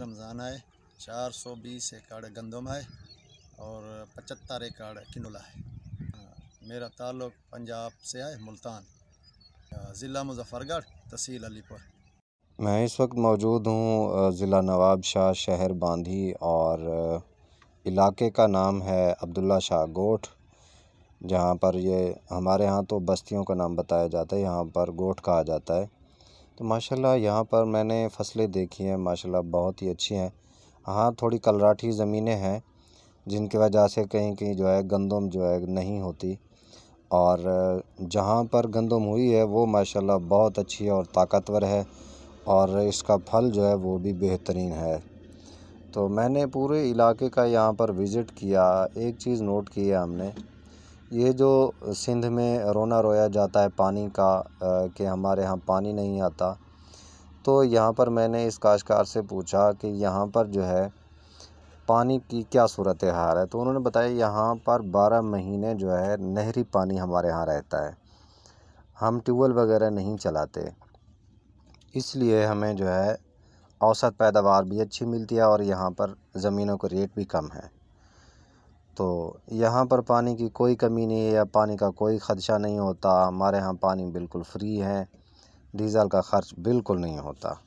रमज़ान है चार सौ बीस एकड़ गंदम है और पचहत्तर एकड़ किनोला है मेरा ताल्लुक पंजाब से है मुल्तान ज़िला मुजफ्फरगढ़ तहसील अलीपुर मैं इस वक्त मौजूद हूँ ज़िला नवाब शाह शहर बांधी और इलाके का नाम है अब्दुल्ला शाह गोठ जहाँ पर ये हमारे यहाँ तो बस्तियों का नाम बताया जाता है यहाँ पर गोठ कहा जाता है तो माशाल्लाह यहाँ पर मैंने फसलें देखी हैं माशाल्लाह बहुत ही अच्छी हैं हाँ थोड़ी कलराठी ज़मीनें हैं जिनकी वजह से कहीं कहीं जो है गंदम जो है नहीं होती और जहाँ पर गंदम हुई है वो माशाल्लाह बहुत अच्छी और ताकतवर है और इसका फल जो है वो भी बेहतरीन है तो मैंने पूरे इलाके का यहाँ पर विज़िट किया एक चीज़ नोट की है हमने ये जो सिंध में रोना रोया जाता है पानी का कि हमारे यहाँ पानी नहीं आता तो यहाँ पर मैंने इस काशकार से पूछा कि यहाँ पर जो है पानी की क्या सूरत हाल है तो उन्होंने बताया यहाँ पर बारह महीने जो है नहरी पानी हमारे यहाँ रहता है हम ट्यूबवेल वगैरह नहीं चलाते इसलिए हमें जो है औसत पैदावार भी अच्छी मिलती है और यहाँ पर ज़मीनों का रेट भी कम है तो यहाँ पर पानी की कोई कमी नहीं है या पानी का कोई ख़दशा नहीं होता हमारे यहाँ पानी बिल्कुल फ्री है डीज़ल का ख़र्च बिल्कुल नहीं होता